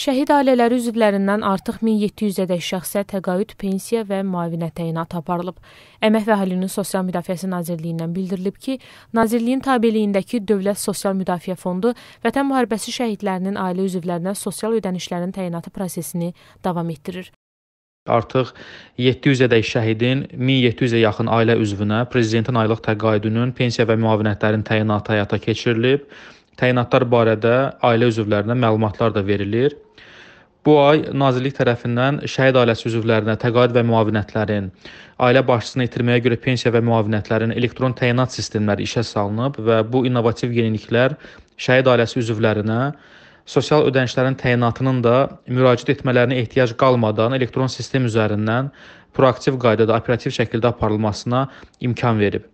Şəhid ailələri üzvlərindən artıq 1700-ədək şəxsə təqaüd, pensiya və müavinə təyinat aparılıb. Əmək və Əhalinin Sosial Müdafiəsi Nazirliyindən bildirilib ki, Nazirliyin tabeliyindəki Dövlət Sosial Müdafiə Fondu Vətən müharibəsi şəhidlərinin ailə üzvlərinə sosial ödənişlərin təyinatı prosesini davam etdirir. Artıq 700-ədək şəhidin 1700-ə yaxın ailə üzvünə prezidentin aylıq təqaüdünün, pensiya və müavinətlərin təyinatı həyata keçirilib təyinatlar barədə ailə üzvlərinə məlumatlar da verilir. Bu ay Nazirlik tərəfindən şəhid ailəsi üzvlərinə təqaüd və müavinətlərin, ailə başçısını itirməyə görə pensiya və müavinətlərin elektron təyinat sistemləri işə salınıb və bu innovativ yeniliklər şəhid ailəsi üzvlərinə sosial ödənişlərin təyinatının da müraciət etmələrinə ehtiyac qalmadan elektron sistem üzərindən proaktiv qaydada operativ şəkildə aparılmasına imkan verib.